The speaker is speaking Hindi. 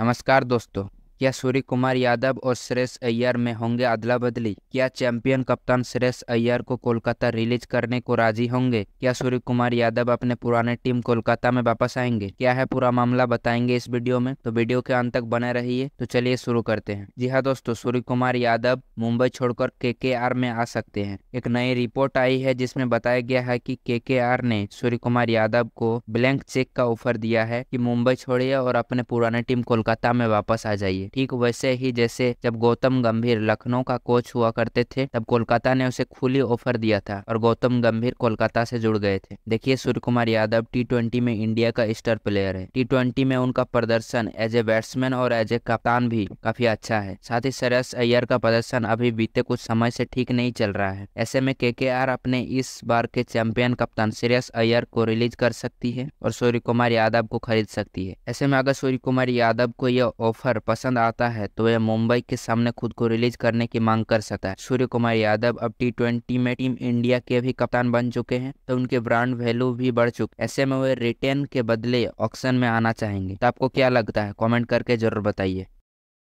नमस्कार दोस्तों क्या सूर्य कुमार यादव और सुरेश अय्यर में होंगे अदला बदली क्या चैंपियन कप्तान सुरेश अय्यर को कोलकाता रिलीज करने को राजी होंगे क्या सूर्य कुमार यादव अपने पुराने टीम कोलकाता में वापस आएंगे क्या है पूरा मामला बताएंगे इस वीडियो में तो वीडियो के अंत तक बने रहिए तो चलिए शुरू करते हैं जी हाँ दोस्तों सूर्य कुमार यादव मुंबई छोड़कर के में आ सकते हैं एक नई रिपोर्ट आई है जिसमे बताया गया है की के ने सूर्य कुमार यादव को ब्लैंक चेक का ऑफर दिया है की मुंबई छोड़िए और अपने पुराने टीम कोलकाता में वापस आ जाइए ठीक वैसे ही जैसे जब गौतम गंभीर लखनऊ का कोच हुआ करते थे तब कोलकाता ने उसे खुली ऑफर दिया था और गौतम गंभीर कोलकाता से जुड़ गए थे देखिए सूर्य कुमार यादव टी में इंडिया का स्टार प्लेयर है टी में उनका प्रदर्शन एज ए बैट्समैन और एज ए कप्तान भी काफी अच्छा है साथ ही सरस अय्यर का प्रदर्शन अभी बीते कुछ समय से ठीक नहीं चल रहा है ऐसे में के अपने इस बार के चैंपियन कप्तान श्रेयस अय्यर को रिलीज कर सकती है और सूर्य कुमार यादव को खरीद सकती है ऐसे में अगर सूर्य कुमार यादव को यह ऑफर पसंद आता है तो वह मुंबई के सामने खुद को रिलीज करने की मांग कर सकता है सूर्य कुमार यादव अब टी ट्वेंटी में टीम इंडिया के भी कप्तान बन चुके हैं तो उनके ब्रांड वैल्यू भी बढ़ चुके ऐसे में वे रिटर्न के बदले ऑक्शन में आना चाहेंगे तो आपको क्या लगता है कॉमेंट करके जरूर बताइए